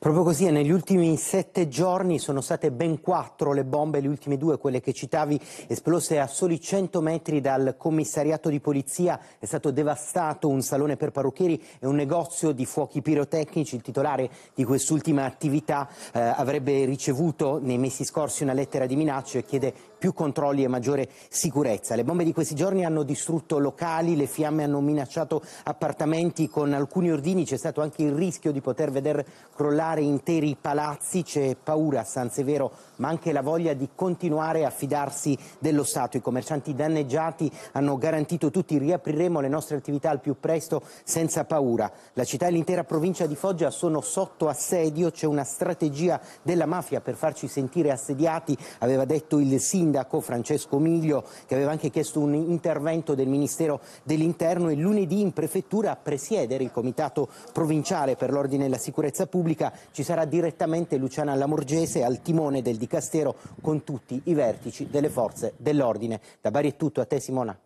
Proprio così, eh, negli ultimi sette giorni sono state ben quattro le bombe, le ultime due, quelle che citavi, esplose a soli 100 metri dal commissariato di polizia. È stato devastato un salone per parrucchieri e un negozio di fuochi pirotecnici. Il titolare di quest'ultima attività eh, avrebbe ricevuto nei mesi scorsi una lettera di minaccia e chiede più controlli e maggiore sicurezza. Le bombe di questi giorni hanno distrutto locali, le fiamme hanno minacciato appartamenti, con alcuni ordini c'è stato anche il rischio di poter veder crollare regalare interi palazzi, c'è paura a San Severo, ma anche la voglia di continuare a fidarsi dello Stato. I commercianti danneggiati hanno garantito tutti, riapriremo le nostre attività al più presto senza paura. La città e l'intera provincia di Foggia sono sotto assedio, c'è una strategia della mafia per farci sentire assediati, aveva detto il sindaco Francesco Miglio che aveva anche chiesto un intervento del Ministero dell'Interno e lunedì in prefettura a presiedere il comitato provinciale per l'ordine e la sicurezza pubblica ci sarà direttamente Luciana Lamorgese al timone del Dicastero con tutti i vertici delle forze dell'ordine. Da Bari è tutto, a te Simona.